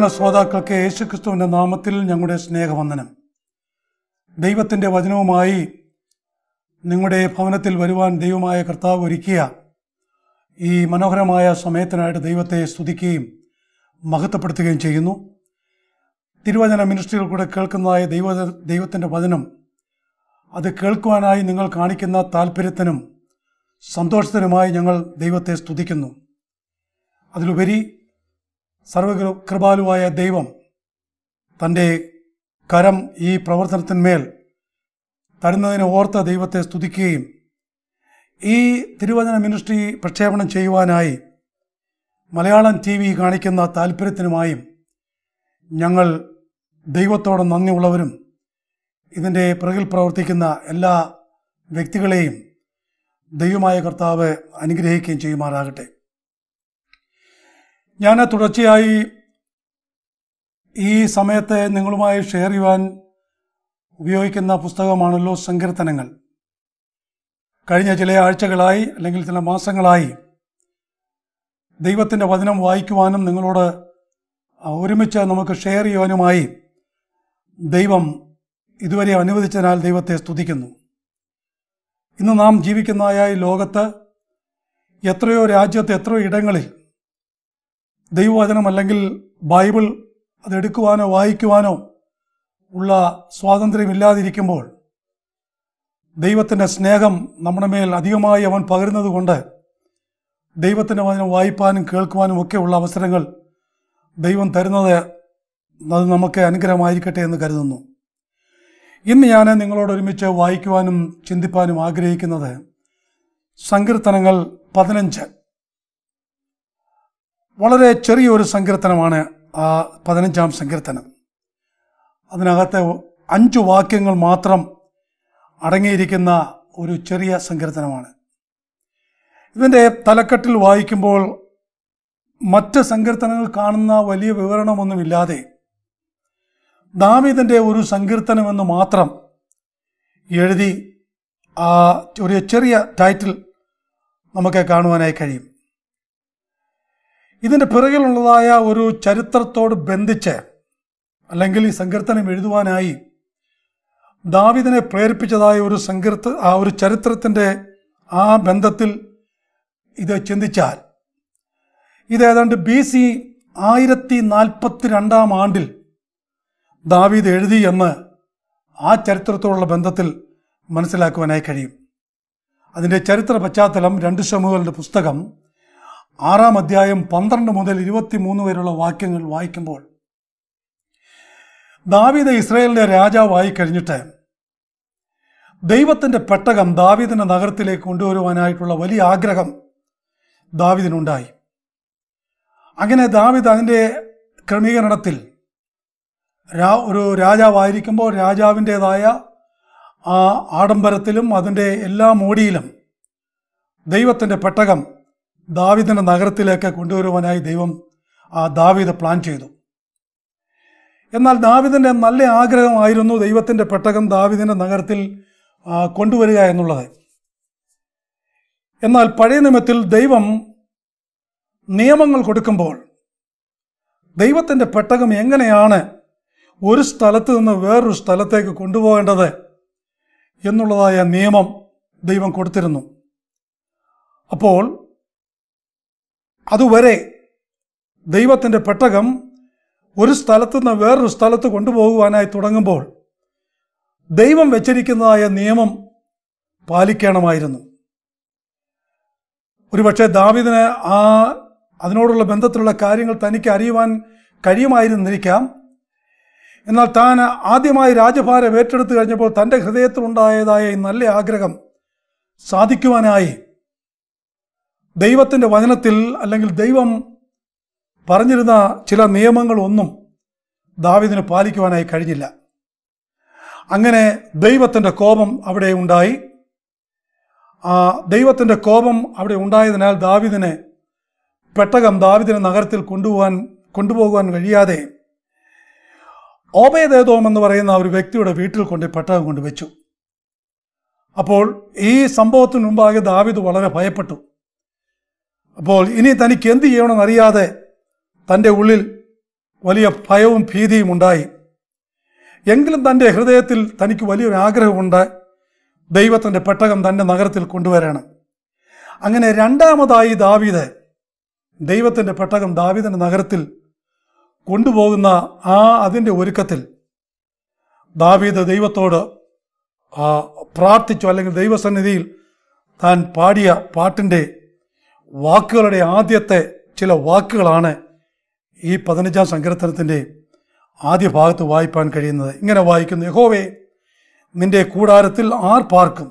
വചന ശ്രോതാക്കൾക്ക് യേശുക്രിസ്തുവിൻ്റെ നാമത്തിൽ ഞങ്ങളുടെ സ്നേഹവന്ദനം ദൈവത്തിൻ്റെ വചനവുമായി നിങ്ങളുടെ ഭവനത്തിൽ വരുവാൻ ദൈവമായ കർത്താവ് ഒരുക്കിയ ഈ മനോഹരമായ സമയത്തിനായിട്ട് ദൈവത്തെ സ്തുതിക്കുകയും മഹത്വപ്പെടുത്തുകയും ചെയ്യുന്നു തിരുവചന മിനിസ്ട്രികൾ കൂടെ കേൾക്കുന്നതായ ദൈവ ദൈവത്തിൻ്റെ വചനം അത് കേൾക്കുവാനായി നിങ്ങൾ കാണിക്കുന്ന താല്പര്യത്തിനും സന്തോഷത്തിനുമായി ഞങ്ങൾ ദൈവത്തെ സ്തുതിക്കുന്നു അതിലുപരി സർവകൃ കൃപാലുവായ ദൈവം തൻ്റെ കരം ഈ പ്രവർത്തനത്തിന്മേൽ തരുന്നതിനെ ഓർത്ത ദൈവത്തെ സ്തുതിക്കുകയും ഈ തിരുവചന മിനിസ്ട്രി പ്രക്ഷേപണം ചെയ്യുവാനായി മലയാളം ടി വി കാണിക്കുന്ന താല്പര്യത്തിനുമായും ഞങ്ങൾ ദൈവത്തോട് നന്ദിയുള്ളവരും ഇതിൻ്റെ പിറകിൽ പ്രവർത്തിക്കുന്ന എല്ലാ വ്യക്തികളെയും ദൈവമായ കർത്താവ് അനുഗ്രഹിക്കുകയും ചെയ്യുമാറാകട്ടെ ഞാൻ തുടർച്ചയായി ഈ സമയത്തെ നിങ്ങളുമായി ഷെയർ ചെയ്യുവാൻ ഉപയോഗിക്കുന്ന പുസ്തകമാണല്ലോ സങ്കീർത്തനങ്ങൾ കഴിഞ്ഞ ചില ആഴ്ചകളായി അല്ലെങ്കിൽ ചില മാസങ്ങളായി ദൈവത്തിൻ്റെ വചനം വായിക്കുവാനും നിങ്ങളോട് ഒരുമിച്ച് നമുക്ക് ഷെയർ ചെയ്യുവാനുമായി ദൈവം ഇതുവരെ അനുവദിച്ചതിനാൽ ദൈവത്തെ സ്തുതിക്കുന്നു ഇന്ന് നാം ജീവിക്കുന്നതായ ലോകത്ത് എത്രയോ രാജ്യത്ത് എത്രയോ ഇടങ്ങളിൽ ദൈവവചനം അല്ലെങ്കിൽ ബൈബിൾ അതെടുക്കുവാനോ വായിക്കുവാനോ ഉള്ള സ്വാതന്ത്ര്യമില്ലാതിരിക്കുമ്പോൾ ദൈവത്തിൻ്റെ സ്നേഹം നമ്മുടെ മേൽ അധികമായി അവൻ പകരുന്നത് കൊണ്ട് ദൈവത്തിൻ്റെ വചനം വായിപ്പാനും കേൾക്കുവാനും ഒക്കെയുള്ള അവസരങ്ങൾ ദൈവം തരുന്നത് അത് നമുക്ക് അനുഗ്രഹമായിരിക്കട്ടെ എന്ന് കരുതുന്നു ഇന്ന് ഞാൻ നിങ്ങളോട് ഒരുമിച്ച് വായിക്കുവാനും ചിന്തിപ്പാനും ആഗ്രഹിക്കുന്നത് സങ്കീർത്തനങ്ങൾ പതിനഞ്ച് വളരെ ചെറിയൊരു സങ്കീർത്തനമാണ് ആ പതിനഞ്ചാം സങ്കീർത്തനം അതിനകത്തെ അഞ്ച് വാക്യങ്ങൾ മാത്രം അടങ്ങിയിരിക്കുന്ന ഒരു ചെറിയ സങ്കീർത്തനമാണ് ഇതിൻ്റെ തലക്കെട്ടിൽ വായിക്കുമ്പോൾ മറ്റ് സങ്കീർത്തനങ്ങൾ കാണുന്ന വലിയ വിവരണമൊന്നുമില്ലാതെ ദാവീദിൻ്റെ ഒരു സങ്കീർത്തനമെന്ന് മാത്രം എഴുതി ഒരു ചെറിയ ടൈറ്റിൽ നമുക്ക് കാണുവാനായി കഴിയും ഇതിൻ്റെ പിറകിലുള്ളതായ ഒരു ചരിത്രത്തോട് ബന്ധിച്ച് അല്ലെങ്കിൽ ഈ സങ്കീർത്തനം എഴുതുവാനായി ദാവിദിനെ പ്രേരിപ്പിച്ചതായ ഒരു സങ്കീർത്ത ആ ഒരു ചരിത്രത്തിൻ്റെ ആ ബന്ധത്തിൽ ഇത് ചിന്തിച്ചാൽ ഇത് ഏതാണ്ട് ബി സി ആയിരത്തി നാൽപ്പത്തി രണ്ടാം ആണ്ടിൽ ദാവീദ് എഴുതി എന്ന് ആ ചരിത്രത്തോടുള്ള ബന്ധത്തിൽ മനസ്സിലാക്കുവാനായി കഴിയും അതിൻ്റെ ചരിത്ര പശ്ചാത്തലം രണ്ട് ശമുകളുടെ പുസ്തകം ആറാം അധ്യായം പന്ത്രണ്ട് മുതൽ മൂന്ന് വരെയുള്ള വാക്യങ്ങൾ വായിക്കുമ്പോൾ ദാവീദ് ഇസ്രായേലിൻ്റെ രാജാവായി കഴിഞ്ഞിട്ട് ദൈവത്തിൻ്റെ പെട്ടകം ദാവീദിൻ്റെ നഗരത്തിലേക്ക് കൊണ്ടുവരുവാനായിട്ടുള്ള വലിയ ആഗ്രഹം ദാവിദിനുണ്ടായി അങ്ങനെ ദാവിദ് അതിൻ്റെ ക്രമീകരണത്തിൽ രാ ഒരു രാജാവായിരിക്കുമ്പോൾ രാജാവിൻ്റേതായ ആ ആഡംബരത്തിലും അതിൻ്റെ എല്ലാ മോടിയിലും ദൈവത്തിൻ്റെ പെട്ടകം ദാവിദിൻ്റെ നഗരത്തിലേക്ക് കൊണ്ടുവരുവാനായി ദൈവം ആ ദാവീദ് പ്ലാൻ ചെയ്തു എന്നാൽ ദാവിദിൻ്റെ നല്ല ആഗ്രഹമായിരുന്നു ദൈവത്തിൻ്റെ പെട്ടകം ദാവിദിൻ്റെ നഗരത്തിൽ കൊണ്ടുവരിക എന്നുള്ളത് എന്നാൽ പഴയ നിയമത്തിൽ ദൈവം നിയമങ്ങൾ കൊടുക്കുമ്പോൾ ദൈവത്തിൻ്റെ പെട്ടകം എങ്ങനെയാണ് ഒരു സ്ഥലത്ത് നിന്ന് വേറൊരു സ്ഥലത്തേക്ക് കൊണ്ടുപോകേണ്ടത് എന്നുള്ളതായ നിയമം ദൈവം കൊടുത്തിരുന്നു അപ്പോൾ അതുവരെ ദൈവത്തിൻ്റെ പെട്ടകം ഒരു സ്ഥലത്തു നിന്ന് വേറൊരു സ്ഥലത്ത് കൊണ്ടുപോകുവാനായി തുടങ്ങുമ്പോൾ ദൈവം വെച്ചിരിക്കുന്നതായ നിയമം പാലിക്കണമായിരുന്നു ഒരുപക്ഷെ ദാവിദിന് ആ അതിനോടുള്ള ബന്ധത്തിലുള്ള കാര്യങ്ങൾ തനിക്ക് അറിയുവാൻ കഴിയുമായിരുന്നിരിക്കാം എന്നാൽ താൻ ആദ്യമായി രാജഭാരം ഏറ്റെടുത്തു കഴിഞ്ഞപ്പോൾ തൻ്റെ ഹൃദയത്തിലുണ്ടായതായ നല്ല ആഗ്രഹം സാധിക്കുവാനായി ദൈവത്തിൻ്റെ വചനത്തിൽ അല്ലെങ്കിൽ ദൈവം പറഞ്ഞിരുന്ന ചില നിയമങ്ങളൊന്നും ദാവിദിന് പാലിക്കുവാനായി കഴിഞ്ഞില്ല അങ്ങനെ ദൈവത്തിൻ്റെ കോപം അവിടെ ഉണ്ടായി ആ ദൈവത്തിൻ്റെ കോപം അവിടെ ഉണ്ടായതിനാൽ ദാവിദിനെ പെട്ടകം ദാവിദിനെ നഗരത്തിൽ കൊണ്ടുപോകാൻ കൊണ്ടുപോകുവാൻ കഴിയാതെ ഓബേദേദോം എന്ന് പറയുന്ന ഒരു വ്യക്തിയുടെ വീട്ടിൽ കൊണ്ട് പെട്ടകം കൊണ്ടുവച്ചു അപ്പോൾ ഈ സംഭവത്തിന് മുമ്പാകെ ദാവിദ് വളരെ ഭയപ്പെട്ടു അപ്പോൾ ഇനി തനിക്ക് എന്ത് ചെയ്യണമെന്നറിയാതെ തൻ്റെ ഉള്ളിൽ വലിയ ഭയവും ഭീതിയും ഉണ്ടായി എങ്കിലും തൻ്റെ ഹൃദയത്തിൽ തനിക്ക് വലിയൊരു ആഗ്രഹമുണ്ട് ദൈവത്തിൻ്റെ പെട്ടകം തൻ്റെ നഗരത്തിൽ കൊണ്ടുവരണം അങ്ങനെ രണ്ടാമതായി ദാവീദ് ദൈവത്തിൻ്റെ പെട്ടകം ദാവീദിൻ്റെ നഗരത്തിൽ കൊണ്ടുപോകുന്ന ആ അതിൻ്റെ ഒരുക്കത്തിൽ ദാവീദ് ദൈവത്തോട് പ്രാർത്ഥിച്ചു അല്ലെങ്കിൽ ദൈവസന്നിധിയിൽ താൻ പാടിയ പാട്ടിൻ്റെ വാക്കുകളുടെ ആദ്യത്തെ ചില വാക്കുകളാണ് ഈ പതിനഞ്ചാം സങ്കീർത്തനത്തിൻ്റെ ആദ്യ ഭാഗത്ത് വായിപ്പാൻ കഴിയുന്നത് ഇങ്ങനെ വായിക്കുന്നു യഹോവേ നിന്റെ കൂടാരത്തിൽ ആർ പാർക്കും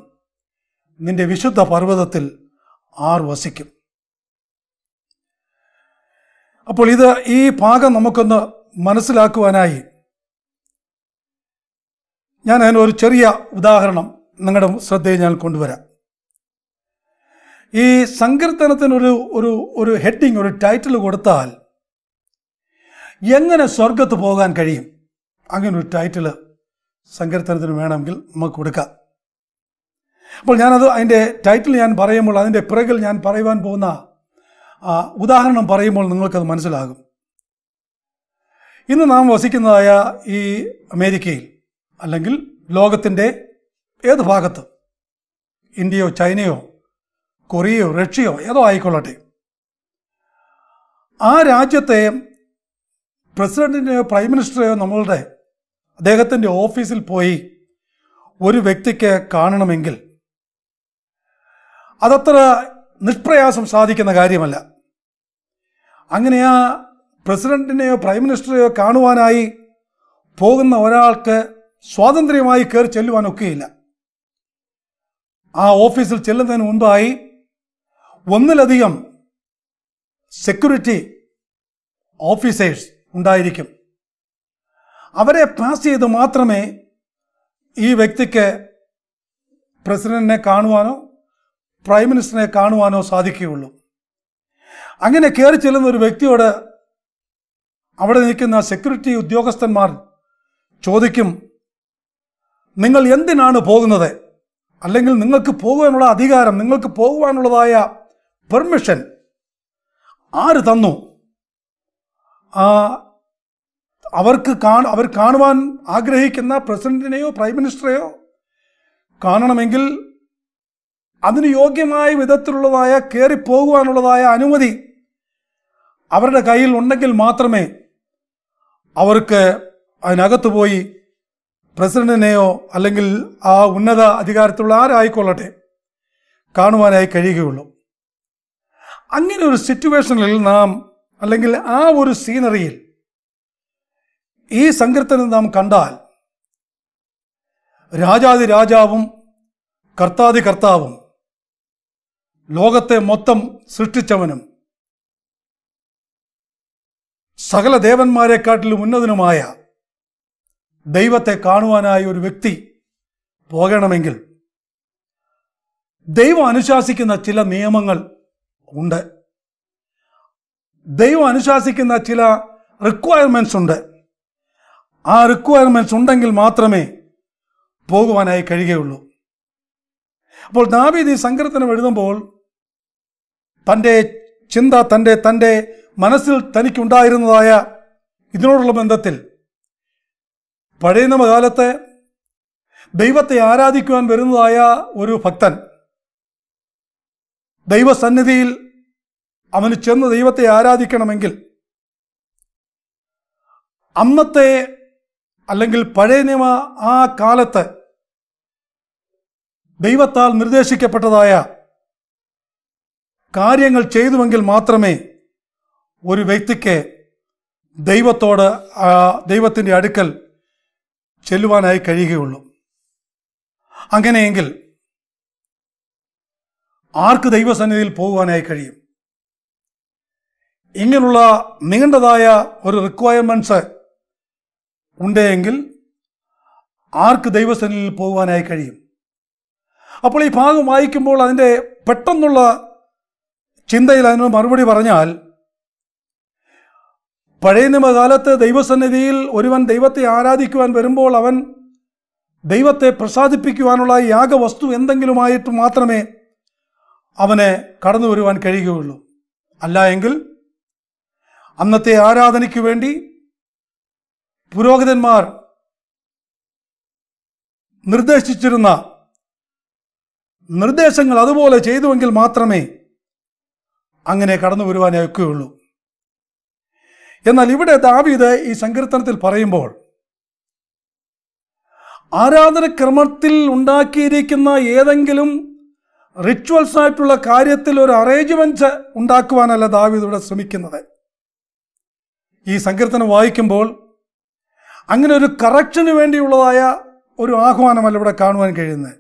നിന്റെ വിശുദ്ധ പർവ്വതത്തിൽ ആർ വസിക്കും അപ്പോൾ ഇത് ഈ ഭാഗം നമുക്കൊന്ന് മനസ്സിലാക്കുവാനായി ഞാൻ അതിനൊരു ചെറിയ ഉദാഹരണം നിങ്ങളുടെ ശ്രദ്ധയിൽ ഞാൻ കൊണ്ടുവരാം ഈ സങ്കീർത്തനത്തിനൊരു ഒരു ഒരു ഹെഡിങ് ഒരു ടൈറ്റിൽ കൊടുത്താൽ എങ്ങനെ സ്വർഗത്ത് പോകാൻ കഴിയും അങ്ങനെ ഒരു ടൈറ്റിൽ സങ്കീർത്തനത്തിന് വേണമെങ്കിൽ നമുക്ക് കൊടുക്കാം അപ്പോൾ ഞാനത് അതിൻ്റെ ടൈറ്റിൽ ഞാൻ പറയുമ്പോൾ അതിൻ്റെ പിറകിൽ ഞാൻ പറയുവാൻ പോകുന്ന ഉദാഹരണം പറയുമ്പോൾ നിങ്ങൾക്കത് മനസ്സിലാകും ഇന്ന് നാം വസിക്കുന്നതായ ഈ അമേരിക്കയിൽ അല്ലെങ്കിൽ ലോകത്തിൻ്റെ ഏത് ഭാഗത്ത് ഇന്ത്യയോ ചൈനയോ കൊറിയയോ റഷ്യയോ ഏതോ ആയിക്കൊള്ളട്ടെ ആ രാജ്യത്തെ പ്രസിഡൻറ്റിനെയോ പ്രൈം മിനിസ്റ്ററെയോ നമ്മളുടെ അദ്ദേഹത്തിൻ്റെ ഓഫീസിൽ പോയി ഒരു വ്യക്തിക്ക് കാണണമെങ്കിൽ അതത്ര നിഷ്പ്രയാസം സാധിക്കുന്ന കാര്യമല്ല അങ്ങനെ ആ പ്രസിഡന്റിനെയോ പ്രൈം മിനിസ്റ്ററെയോ കാണുവാനായി പോകുന്ന ഒരാൾക്ക് സ്വാതന്ത്ര്യമായി കയറി ചെല്ലുവാനൊക്കെയില്ല ആ ഓഫീസിൽ ചെല്ലുന്നതിന് മുമ്പായി ഒന്നിലധികം സെക്യൂരിറ്റി ഓഫീസേഴ്സ് ഉണ്ടായിരിക്കും അവരെ പാസ് ചെയ്ത് മാത്രമേ ഈ വ്യക്തിക്ക് പ്രസിഡന്റിനെ കാണുവാനോ പ്രൈം മിനിസ്റ്ററിനെ കാണുവാനോ സാധിക്കുകയുള്ളൂ അങ്ങനെ കയറി ചെല്ലുന്ന ഒരു വ്യക്തിയോട് അവിടെ നിൽക്കുന്ന സെക്യൂരിറ്റി ഉദ്യോഗസ്ഥന്മാർ ചോദിക്കും നിങ്ങൾ എന്തിനാണ് പോകുന്നത് അല്ലെങ്കിൽ നിങ്ങൾക്ക് പോകുവാനുള്ള അധികാരം നിങ്ങൾക്ക് പോകുവാനുള്ളതായ പെർമിഷൻ ആര് തന്നു അവർക്ക് അവർ കാണുവാൻ ആഗ്രഹിക്കുന്ന പ്രസിഡന്റിനെയോ പ്രൈം മിനിസ്റ്ററെയോ കാണണമെങ്കിൽ അതിന് യോഗ്യമായ വിധത്തിലുള്ളതായ കയറിപ്പോകുവാനുള്ളതായ അനുമതി അവരുടെ കയ്യിൽ ഉണ്ടെങ്കിൽ മാത്രമേ അവർക്ക് അതിനകത്ത് പോയി പ്രസിഡന്റിനെയോ അല്ലെങ്കിൽ ആ ഉന്നത അധികാരത്തിലുള്ള ആരായിക്കൊള്ളട്ടെ കാണുവാനായി കഴിയുകയുള്ളൂ അങ്ങനെ ഒരു സിറ്റുവേഷനിൽ നാം അല്ലെങ്കിൽ ആ ഒരു സീനറിയിൽ ഈ സങ്കീർത്തനം നാം കണ്ടാൽ രാജാതി രാജാവും കർത്താതി കർത്താവും ലോകത്തെ മൊത്തം സൃഷ്ടിച്ചവനും സകല ദേവന്മാരെക്കാട്ടിലും ഉന്നതനുമായ ദൈവത്തെ കാണുവാനായി ഒരു വ്യക്തി പോകണമെങ്കിൽ ദൈവം അനുശാസിക്കുന്ന ചില നിയമങ്ങൾ ഉണ്ട് ദൈവം അനുശാസിക്കുന്ന ചില റിക്വയർമെൻറ്റ്സ് ഉണ്ട് ആ റിക്വയർമെൻറ്റ്സ് ഉണ്ടെങ്കിൽ മാത്രമേ പോകുവാനായി കഴിയുകയുള്ളൂ അപ്പോൾ ദാവീദ് ഈ സങ്കീർത്തനം എഴുതുമ്പോൾ തൻ്റെ ചിന്ത തൻ്റെ തൻ്റെ മനസ്സിൽ തനിക്കുണ്ടായിരുന്നതായ ഇതിനോടുള്ള ബന്ധത്തിൽ പഴയ നിയമകാലത്തെ ദൈവത്തെ ആരാധിക്കുവാൻ വരുന്നതായ ഒരു ഭക്തൻ ദൈവസന്നിധിയിൽ അവന് ചെന്ന് ദൈവത്തെ ആരാധിക്കണമെങ്കിൽ അന്നത്തെ അല്ലെങ്കിൽ പഴയ നിയമ ആ കാലത്ത് ദൈവത്താൽ നിർദ്ദേശിക്കപ്പെട്ടതായ കാര്യങ്ങൾ ചെയ്തുവെങ്കിൽ മാത്രമേ ഒരു വ്യക്തിക്ക് ദൈവത്തോട് ദൈവത്തിൻ്റെ അടുക്കൽ ചെല്ലുവാനായി കഴിയുകയുള്ളൂ അങ്ങനെയെങ്കിൽ ആർക്ക് ദൈവസന്നിധിയിൽ പോകുവാനായി കഴിയും ഇങ്ങനെയുള്ള നീണ്ടതായ ഒരു റിക്വയർമെൻറ്റ്സ് ഉണ്ടെങ്കിൽ ആർക്ക് ദൈവസന്നിധിയിൽ പോകുവാനായി കഴിയും അപ്പോൾ ഈ ഭാഗം വായിക്കുമ്പോൾ അതിൻ്റെ പെട്ടെന്നുള്ള ചിന്തയിൽ അതിന് മറുപടി പറഞ്ഞാൽ പഴയ നിമകാലത്ത് ദൈവസന്നിധിയിൽ ഒരുവൻ ദൈവത്തെ ആരാധിക്കുവാൻ വരുമ്പോൾ അവൻ ദൈവത്തെ പ്രസാദിപ്പിക്കുവാനുള്ള യാഗവസ്തു എന്തെങ്കിലുമായിട്ട് മാത്രമേ അവനെ കടന്നു വരുവാൻ കഴിയുകയുള്ളൂ അല്ല എങ്കിൽ അന്നത്തെ ആരാധനയ്ക്ക് വേണ്ടി പുരോഹിതന്മാർ നിർദ്ദേശിച്ചിരുന്ന നിർദ്ദേശങ്ങൾ അതുപോലെ ചെയ്തുവെങ്കിൽ മാത്രമേ അങ്ങനെ കടന്നു വരുവാൻ ഒക്കെയുള്ളൂ എന്നാൽ ഇവിടെ ദാവീദ് ഈ സങ്കീർത്തനത്തിൽ പറയുമ്പോൾ ആരാധനക്രമത്തിൽ ഉണ്ടാക്കിയിരിക്കുന്ന ഏതെങ്കിലും റിച്വൽസ് ആയിട്ടുള്ള കാര്യത്തിൽ ഒരു അറേഞ്ച്മെന്റ് ഉണ്ടാക്കുവാനല്ല ദാവീദ് ഇവിടെ ശ്രമിക്കുന്നത് ഈ സങ്കീർത്തനം വായിക്കുമ്പോൾ അങ്ങനെ ഒരു കറക്ഷന് വേണ്ടിയുള്ളതായ ഒരു ആഹ്വാനമല്ല ഇവിടെ കാണുവാൻ കഴിയുന്നത്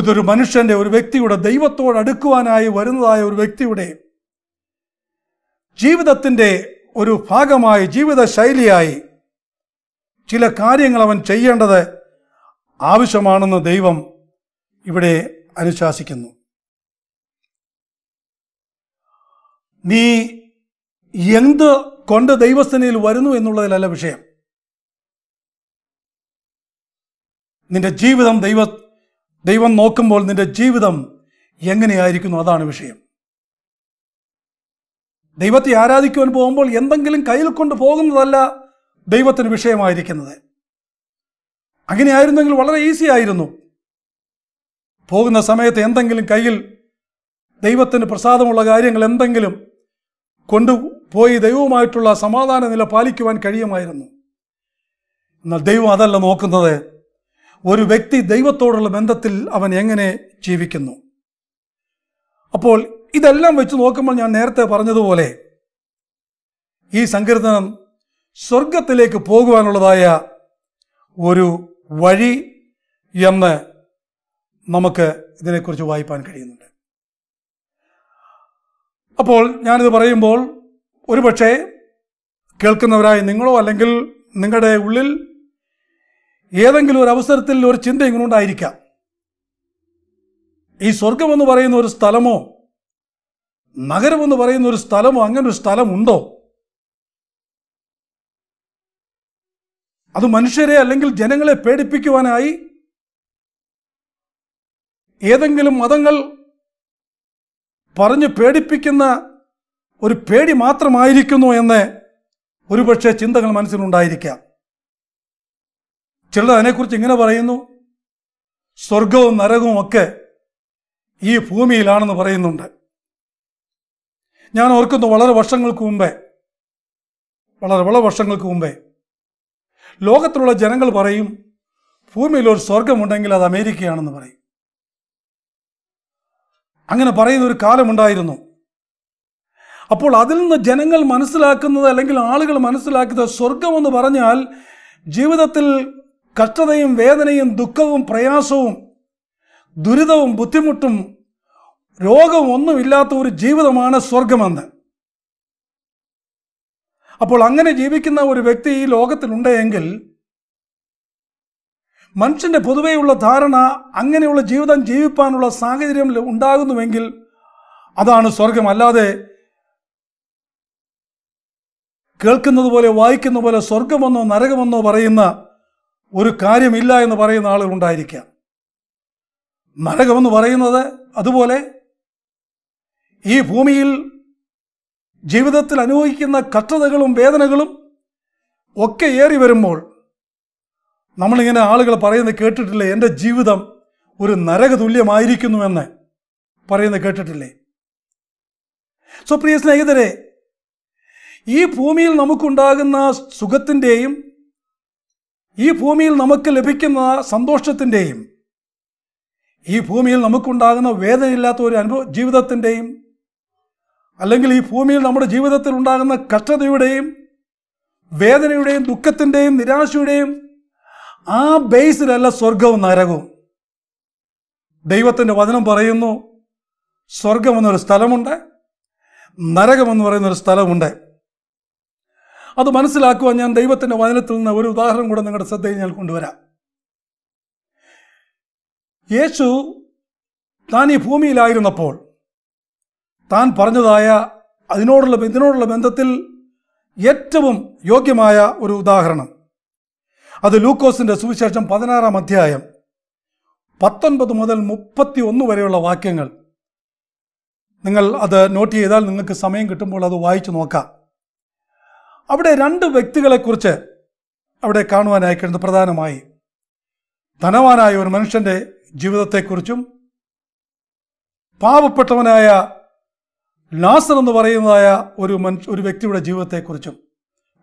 ഇതൊരു മനുഷ്യൻ്റെ ഒരു വ്യക്തിയുടെ ദൈവത്തോട് അടുക്കുവാനായി വരുന്നതായ ഒരു വ്യക്തിയുടെ ജീവിതത്തിൻ്റെ ഒരു ഭാഗമായി ജീവിത ശൈലിയായി ചില കാര്യങ്ങൾ അവൻ ചെയ്യേണ്ടത് ആവശ്യമാണെന്ന് ദൈവം ഇവിടെ അനുശാസിക്കുന്നു നീ എന്ത് കൊണ്ട് ദൈവസ്ഥനയിൽ വരുന്നു എന്നുള്ളതിലല്ല വിഷയം നിന്റെ ജീവിതം ദൈവ ദൈവം നോക്കുമ്പോൾ നിന്റെ ജീവിതം എങ്ങനെയായിരിക്കുന്നു അതാണ് വിഷയം ദൈവത്തെ ആരാധിക്കുവാൻ പോകുമ്പോൾ എന്തെങ്കിലും കയ്യിൽ കൊണ്ട് പോകുന്നതല്ല ദൈവത്തിന് വിഷയമായിരിക്കുന്നത് അങ്ങനെയായിരുന്നെങ്കിൽ വളരെ ഈസി ആയിരുന്നു പോകുന്ന സമയത്ത് എന്തെങ്കിലും കയ്യിൽ ദൈവത്തിന് പ്രസാദമുള്ള കാര്യങ്ങൾ എന്തെങ്കിലും കൊണ്ടുപോയി ദൈവവുമായിട്ടുള്ള സമാധാന നില പാലിക്കുവാൻ കഴിയുമായിരുന്നു എന്നാൽ ദൈവം അതല്ല നോക്കുന്നത് ഒരു വ്യക്തി ദൈവത്തോടുള്ള ബന്ധത്തിൽ അവൻ എങ്ങനെ ജീവിക്കുന്നു അപ്പോൾ ഇതെല്ലാം വെച്ച് നോക്കുമ്പോൾ ഞാൻ നേരത്തെ പറഞ്ഞതുപോലെ ഈ സങ്കീർത്തനം സ്വർഗത്തിലേക്ക് പോകുവാനുള്ളതായ ഒരു വഴി എന്ന് നമുക്ക് ഇതിനെക്കുറിച്ച് വായിപ്പാൻ കഴിയുന്നുണ്ട് അപ്പോൾ ഞാനിത് പറയുമ്പോൾ ഒരുപക്ഷെ കേൾക്കുന്നവരായ നിങ്ങളോ അല്ലെങ്കിൽ നിങ്ങളുടെ ഉള്ളിൽ ഏതെങ്കിലും ഒരു അവസരത്തിൽ ഒരു ചിന്ത ഇങ്ങനുണ്ടായിരിക്കാം ഈ സ്വർഗമെന്ന് പറയുന്ന ഒരു സ്ഥലമോ നഗരമെന്ന് പറയുന്ന ഒരു സ്ഥലമോ അങ്ങനെ ഒരു സ്ഥലമുണ്ടോ അത് മനുഷ്യരെ അല്ലെങ്കിൽ ജനങ്ങളെ പേടിപ്പിക്കുവാനായി ഏതെങ്കിലും മതങ്ങൾ പറഞ്ഞു പേടിപ്പിക്കുന്ന ഒരു പേടി മാത്രമായിരിക്കുന്നു എന്ന് ഒരുപക്ഷെ ചിന്തകൾ മനസ്സിലുണ്ടായിരിക്കാം ചിലത് അതിനെക്കുറിച്ച് ഇങ്ങനെ പറയുന്നു സ്വർഗവും നരകവും ഒക്കെ ഈ ഭൂമിയിലാണെന്ന് പറയുന്നുണ്ട് ഞാൻ ഓർക്കുന്നു വളരെ വർഷങ്ങൾക്ക് മുമ്പേ വളരെ വളരെ വർഷങ്ങൾക്ക് മുമ്പേ ലോകത്തിലുള്ള ജനങ്ങൾ പറയും ഭൂമിയിൽ ഒരു സ്വർഗമുണ്ടെങ്കിൽ അത് അമേരിക്കയാണെന്ന് പറയും അങ്ങനെ പറയുന്ന ഒരു കാലമുണ്ടായിരുന്നു അപ്പോൾ അതിൽ നിന്ന് ജനങ്ങൾ മനസ്സിലാക്കുന്നത് അല്ലെങ്കിൽ ആളുകൾ മനസ്സിലാക്കുന്നത് സ്വർഗമെന്ന് പറഞ്ഞാൽ ജീവിതത്തിൽ കഷ്ടതയും വേദനയും ദുഃഖവും പ്രയാസവും ദുരിതവും ബുദ്ധിമുട്ടും രോഗവും ഒന്നുമില്ലാത്ത ഒരു ജീവിതമാണ് സ്വർഗമെന്ന് അപ്പോൾ അങ്ങനെ ജീവിക്കുന്ന ഒരു വ്യക്തി ഈ ലോകത്തിലുണ്ടെങ്കിൽ മനുഷ്യൻ്റെ പൊതുവെയുള്ള ധാരണ അങ്ങനെയുള്ള ജീവിതം ജീവിപ്പാനുള്ള സാഹചര്യം ഉണ്ടാകുന്നുവെങ്കിൽ അതാണ് സ്വർഗം അല്ലാതെ കേൾക്കുന്നത് പോലെ വായിക്കുന്ന പോലെ സ്വർഗമെന്നോ നരകമെന്നോ പറയുന്ന ഒരു കാര്യമില്ല എന്ന് പറയുന്ന ആളുകൾ ഉണ്ടായിരിക്കാം നരകമെന്ന് പറയുന്നത് അതുപോലെ ഈ ഭൂമിയിൽ ജീവിതത്തിൽ അനുഭവിക്കുന്ന കഷ്ടതകളും വേദനകളും ഒക്കെ ഏറി വരുമ്പോൾ നമ്മളിങ്ങനെ ആളുകൾ പറയുന്നത് കേട്ടിട്ടില്ലേ എൻ്റെ ജീവിതം ഒരു നരക തുല്യമായിരിക്കുന്നുവെന്ന് പറയുന്നത് കേട്ടിട്ടില്ലേ സോ പ്രിയ സ്നേഹിതരെ ഈ ഭൂമിയിൽ നമുക്കുണ്ടാകുന്ന സുഖത്തിൻ്റെയും ഈ ഭൂമിയിൽ നമുക്ക് ലഭിക്കുന്ന സന്തോഷത്തിൻ്റെയും ഈ ഭൂമിയിൽ നമുക്കുണ്ടാകുന്ന വേദനയില്ലാത്ത ഒരു അനുഭവ ജീവിതത്തിൻ്റെയും അല്ലെങ്കിൽ ഈ ഭൂമിയിൽ നമ്മുടെ ജീവിതത്തിൽ ഉണ്ടാകുന്ന കഷ്ടതയുടെയും വേദനയുടെയും ദുഃഖത്തിൻ്റെയും നിരാശയുടെയും ആ ബേസിലല്ല സ്വർഗവും നരകവും ദൈവത്തിൻ്റെ വചനം പറയുന്നു സ്വർഗം എന്നൊരു സ്ഥലമുണ്ട് നരകം എന്ന് പറയുന്നൊരു സ്ഥലമുണ്ട് അത് മനസ്സിലാക്കുവാൻ ഞാൻ ദൈവത്തിൻ്റെ വചനത്തിൽ നിന്ന് ഒരു ഉദാഹരണം കൂടെ നിങ്ങളുടെ ശ്രദ്ധയിൽ ഞാൻ കൊണ്ടുവരാം യേശു താൻ ഈ ഭൂമിയിലായിരുന്നപ്പോൾ താൻ പറഞ്ഞതായ അതിനോടുള്ള ഇതിനോടുള്ള ബന്ധത്തിൽ ഏറ്റവും യോഗ്യമായ ഒരു ഉദാഹരണം അത് ലൂക്കോസിൻ്റെ സുവിശേഷം പതിനാറാം അധ്യായം പത്തൊൻപത് മുതൽ മുപ്പത്തി ഒന്ന് വരെയുള്ള വാക്യങ്ങൾ നിങ്ങൾ അത് നോട്ട് ചെയ്താൽ നിങ്ങൾക്ക് സമയം കിട്ടുമ്പോൾ അത് വായിച്ചു നോക്കാം അവിടെ രണ്ട് വ്യക്തികളെക്കുറിച്ച് അവിടെ കാണുവാനായി കഴിഞ്ഞത് പ്രധാനമായി ധനവാനായ ഒരു മനുഷ്യൻ്റെ ജീവിതത്തെക്കുറിച്ചും പാവപ്പെട്ടവനായ ലാസർ എന്ന് പറയുന്നതായ ഒരു മനുഷ്യ ഒരു വ്യക്തിയുടെ ജീവിതത്തെക്കുറിച്ചും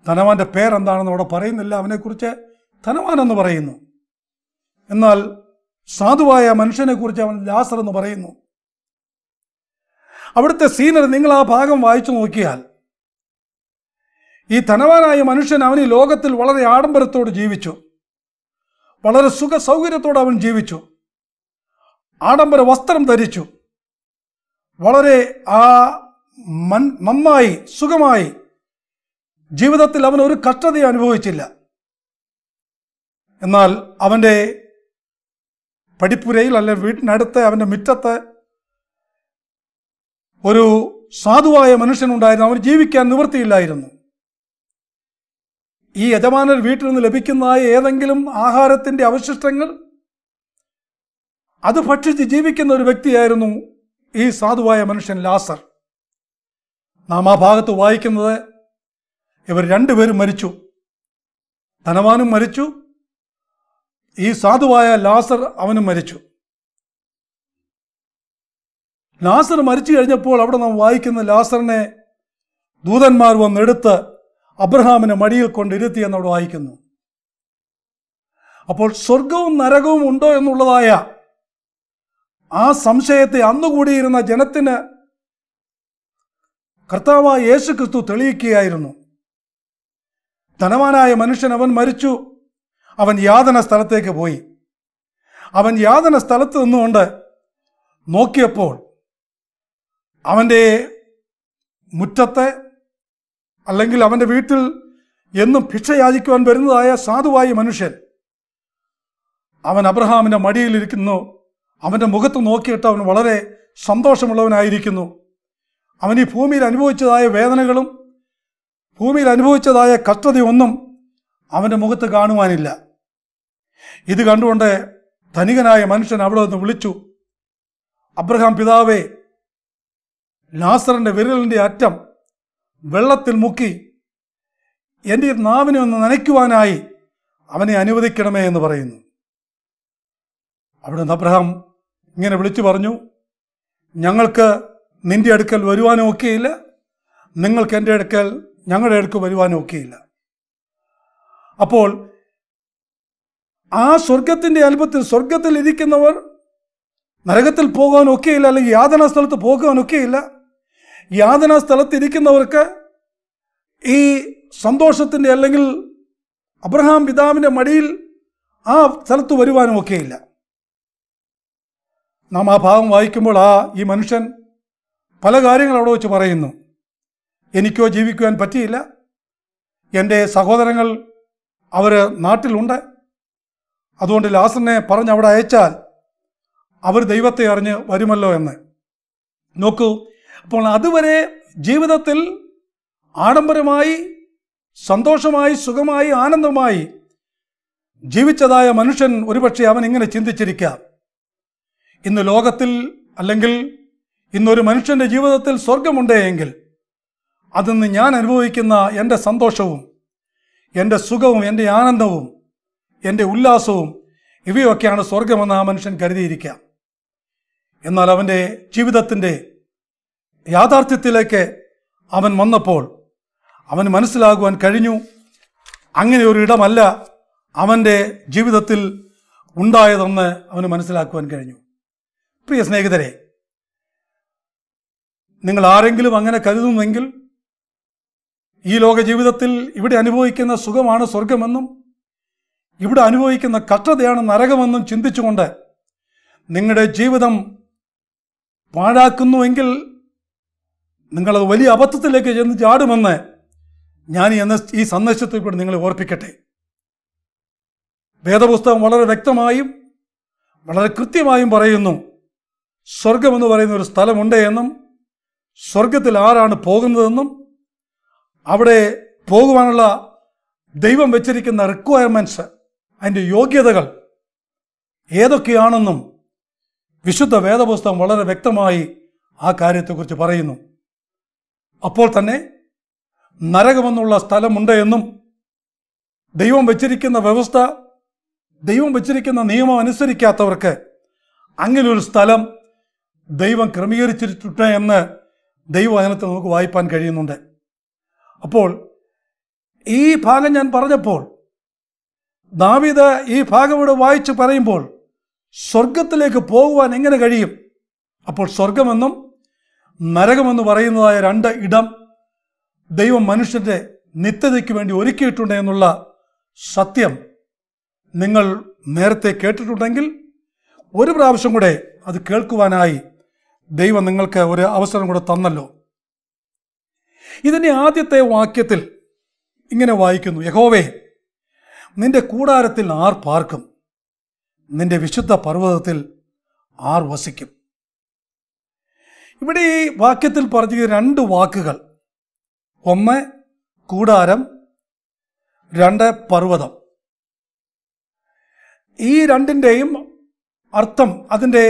ധനവാന്റെ പേരെന്താണെന്ന് അവിടെ പറയുന്നില്ല അവനെക്കുറിച്ച് ധനവാനെന്ന് പറയുന്നു എന്നാൽ സാധുവായ മനുഷ്യനെ കുറിച്ച് അവൻ ലാസർ എന്ന് പറയുന്നു അവിടുത്തെ സീനർ നിങ്ങൾ ആ ഭാഗം വായിച്ചു നോക്കിയാൽ ഈ ധനവാനായ മനുഷ്യൻ അവൻ ഈ ലോകത്തിൽ വളരെ ആഡംബരത്തോട് ജീവിച്ചു വളരെ സുഖ സൗകര്യത്തോടെ അവൻ ജീവിച്ചു ആഡംബര വസ്ത്രം ധരിച്ചു വളരെ ആ മൻ നന്നായി സുഖമായി ജീവിതത്തിൽ അവൻ ഒരു കഷ്ടതയും അനുഭവിച്ചില്ല എന്നാൽ അവൻ്റെ പഠിപ്പുരയിൽ അല്ലെ വീട്ടിനടുത്ത് അവൻ്റെ മുറ്റത്ത് ഒരു സാധുവായ മനുഷ്യനുണ്ടായിരുന്നു അവന് ജീവിക്കാൻ നിവൃത്തിയില്ലായിരുന്നു ഈ യജമാനർ വീട്ടിൽ നിന്ന് ലഭിക്കുന്ന ഏതെങ്കിലും ആഹാരത്തിൻ്റെ അവശിഷ്ടങ്ങൾ അത് ഭക്ഷിച്ച് ജീവിക്കുന്ന ഒരു വ്യക്തിയായിരുന്നു ഈ സാധുവായ മനുഷ്യൻ ലാസർ നാം ആ ഭാഗത്ത് വായിക്കുന്നത് ഇവർ രണ്ടുപേരും മരിച്ചു ധനവാനും മരിച്ചു ഈ സാധുവായ ലാസർ അവനും മരിച്ചു ലാസർ മരിച്ചു കഴിഞ്ഞപ്പോൾ അവിടെ നാം വായിക്കുന്ന ലാസറിനെ ദൂതന്മാർ വന്നെടുത്ത് അബ്രഹാമിനെ മടിയിൽ കൊണ്ടിരുത്തി എന്നവിടെ വായിക്കുന്നു അപ്പോൾ സ്വർഗവും നരകവും ഉണ്ടോ എന്നുള്ളതായ ആ സംശയത്തെ അന്നുകൂടിയിരുന്ന ജനത്തിന് കർത്താവായ യേശു ക്രിസ്തു തെളിയിക്കുകയായിരുന്നു ധനവാനായ മനുഷ്യൻ അവൻ മരിച്ചു അവൻ യാതന സ്ഥലത്തേക്ക് പോയി അവൻ യാതന സ്ഥലത്ത് നിന്നുകൊണ്ട് നോക്കിയപ്പോൾ അവൻ്റെ മുറ്റത്തെ അല്ലെങ്കിൽ അവൻ്റെ വീട്ടിൽ എന്നും ഭിക്ഷ യാചിക്കുവാൻ വരുന്നതായ സാധുവായ മനുഷ്യൻ അവൻ അബ്രഹാമിൻ്റെ മടിയിലിരിക്കുന്നു അവൻ്റെ മുഖത്ത് നോക്കിയിട്ട് അവൻ വളരെ സന്തോഷമുള്ളവനായിരിക്കുന്നു അവൻ ഈ ഭൂമിയിൽ അനുഭവിച്ചതായ വേദനകളും ഭൂമിയിൽ അനുഭവിച്ചതായ കഷ്ടതയൊന്നും അവൻ്റെ മുഖത്ത് കാണുവാനില്ല ഇത് കണ്ടുകൊണ്ട് ധനികനായ മനുഷ്യൻ അവിടെ നിന്ന് വിളിച്ചു അബ്രഹാം പിതാവേ ലാസറിൻ്റെ വിരലിൻ്റെ അറ്റം വെള്ളത്തിൽ മുക്കി എൻ്റെ നാവിനെ ഒന്ന് നനയ്ക്കുവാനായി അവനെ അനുവദിക്കണമേ എന്ന് പറയുന്നു അവിടെ അബ്രഹാം ഇങ്ങനെ വിളിച്ചു പറഞ്ഞു ഞങ്ങൾക്ക് നിന്റെ അടുക്കൽ വരുവാനും ഒക്കെയില്ല നിങ്ങൾക്ക് എൻ്റെ അടുക്കൽ ഞങ്ങളുടെ അടുക്ക് വരുവാനും ഒക്കെയില്ല അപ്പോൾ ആ സ്വർഗത്തിൻ്റെ അത്ഭുതത്തിൽ സ്വർഗത്തിൽ ഇരിക്കുന്നവർ നരകത്തിൽ പോകാനൊക്കെയില്ല അല്ലെങ്കിൽ യാതനാ സ്ഥലത്ത് പോകാനൊക്കെയില്ല യാതനാ സ്ഥലത്ത് ഇരിക്കുന്നവർക്ക് ഈ സന്തോഷത്തിൻ്റെ അല്ലെങ്കിൽ അബ്രഹാം പിതാവിൻ്റെ മടിയിൽ ആ സ്ഥലത്ത് വരുവാനും ഒക്കെയില്ല നാം ആ ഭാഗം വായിക്കുമ്പോൾ ആ ഈ മനുഷ്യൻ പല കാര്യങ്ങൾ അവിടെ വെച്ച് പറയുന്നു എനിക്കോ ജീവിക്കുവാൻ പറ്റിയില്ല എൻ്റെ സഹോദരങ്ങൾ അവർ നാട്ടിലുണ്ട് അതുകൊണ്ട് ലാസറിനെ പറഞ്ഞ് അവിടെ അയച്ചാൽ അവർ ദൈവത്തെ അറിഞ്ഞ് വരുമല്ലോ എന്ന് നോക്കൂ അപ്പോൾ അതുവരെ ജീവിതത്തിൽ ആഡംബരമായി സന്തോഷമായി സുഖമായി ആനന്ദമായി ജീവിച്ചതായ മനുഷ്യൻ ഒരുപക്ഷെ അവൻ ഇങ്ങനെ ചിന്തിച്ചിരിക്കാം ഇന്ന് ലോകത്തിൽ അല്ലെങ്കിൽ ഇന്നൊരു മനുഷ്യൻ്റെ ജീവിതത്തിൽ സ്വർഗമുണ്ടേ എങ്കിൽ അതിന്ന് ഞാൻ അനുഭവിക്കുന്ന എൻ്റെ സന്തോഷവും എൻ്റെ സുഖവും എൻ്റെ ആനന്ദവും എൻ്റെ ഉല്ലാസവും ഇവയൊക്കെയാണ് സ്വർഗമെന്ന് ആ മനുഷ്യൻ കരുതിയിരിക്കാം എന്നാൽ അവൻ്റെ ജീവിതത്തിൻ്റെ യാഥാർത്ഥ്യത്തിലേക്ക് അവൻ വന്നപ്പോൾ അവന് മനസ്സിലാകുവാൻ കഴിഞ്ഞു അങ്ങനെ ഒരു ഇടമല്ല അവൻ്റെ ജീവിതത്തിൽ ഉണ്ടായതെന്ന് അവന് മനസ്സിലാക്കുവാൻ കഴിഞ്ഞു പ്രിയ സ്നേഹിതരെ നിങ്ങൾ ആരെങ്കിലും അങ്ങനെ കരുതുന്നെങ്കിൽ ഈ ലോക ജീവിതത്തിൽ ഇവിടെ അനുഭവിക്കുന്ന സുഖമാണ് സ്വർഗമെന്നും ഇവിടെ അനുഭവിക്കുന്ന കഷ്ടതയാണ് നരകമെന്നും ചിന്തിച്ചുകൊണ്ട് നിങ്ങളുടെ ജീവിതം പാഴാക്കുന്നുവെങ്കിൽ നിങ്ങളത് വലിയ അബദ്ധത്തിലേക്ക് ചെന്ന് ചാടുമെന്ന് ഞാൻ എന്ന ഈ സന്ദേശത്തിൽ കൂടെ നിങ്ങളെ ഓർപ്പിക്കട്ടെ വേദപുസ്തകം വളരെ വ്യക്തമായും വളരെ കൃത്യമായും പറയുന്നു സ്വർഗമെന്ന് പറയുന്ന ഒരു സ്ഥലമുണ്ട് എന്നും സ്വർഗത്തിൽ ആരാണ് പോകുന്നതെന്നും അവിടെ പോകുവാനുള്ള ദൈവം വെച്ചിരിക്കുന്ന റിക്വയർമെൻറ്റ്സ് അതിൻ്റെ യോഗ്യതകൾ ഏതൊക്കെയാണെന്നും വിശുദ്ധ വേദപുസ്തകം വളരെ വ്യക്തമായി ആ കാര്യത്തെക്കുറിച്ച് പറയുന്നു അപ്പോൾ തന്നെ നരകമെന്നുള്ള സ്ഥലമുണ്ട് എന്നും ദൈവം വച്ചിരിക്കുന്ന വ്യവസ്ഥ ദൈവം വച്ചിരിക്കുന്ന നിയമം അനുസരിക്കാത്തവർക്ക് അങ്ങനെയൊരു സ്ഥലം ദൈവം ക്രമീകരിച്ചിട്ടുണ്ട് എന്ന് ദൈവവചനത്തിൽ നമുക്ക് വായിപ്പാൻ കഴിയുന്നുണ്ട് അപ്പോൾ ഈ ഭാഗം ഞാൻ പറഞ്ഞപ്പോൾ ദാവിദ് ഈ ഇവിടെ വായിച്ചു പറയുമ്പോൾ സ്വർഗത്തിലേക്ക് പോകുവാൻ എങ്ങനെ കഴിയും അപ്പോൾ സ്വർഗമെന്നും നരകമെന്ന് പറയുന്നതായ രണ്ട് ഇടം ദൈവം മനുഷ്യൻ്റെ നിത്യതയ്ക്ക് വേണ്ടി ഒരുക്കിയിട്ടുണ്ട് എന്നുള്ള സത്യം നിങ്ങൾ നേരത്തെ കേട്ടിട്ടുണ്ടെങ്കിൽ ഒരു പ്രാവശ്യം കൂടെ അത് കേൾക്കുവാനായി ദൈവം നിങ്ങൾക്ക് ഒരു അവസരം കൂടെ തന്നല്ലോ ഇതിൻ്റെ ആദ്യത്തെ വാക്യത്തിൽ ഇങ്ങനെ വായിക്കുന്നു യഹോവേ നിന്റെ കൂടാരത്തിൽ ആർ പാർക്കും നിന്റെ വിശുദ്ധ പർവ്വതത്തിൽ ആർ വസിക്കും ഇവിടെ ഈ വാക്യത്തിൽ പറഞ്ഞ രണ്ട് വാക്കുകൾ ഒന്ന് കൂടാരം രണ്ട് പർവ്വതം ഈ രണ്ടിൻ്റെയും അർത്ഥം അതിൻ്റെ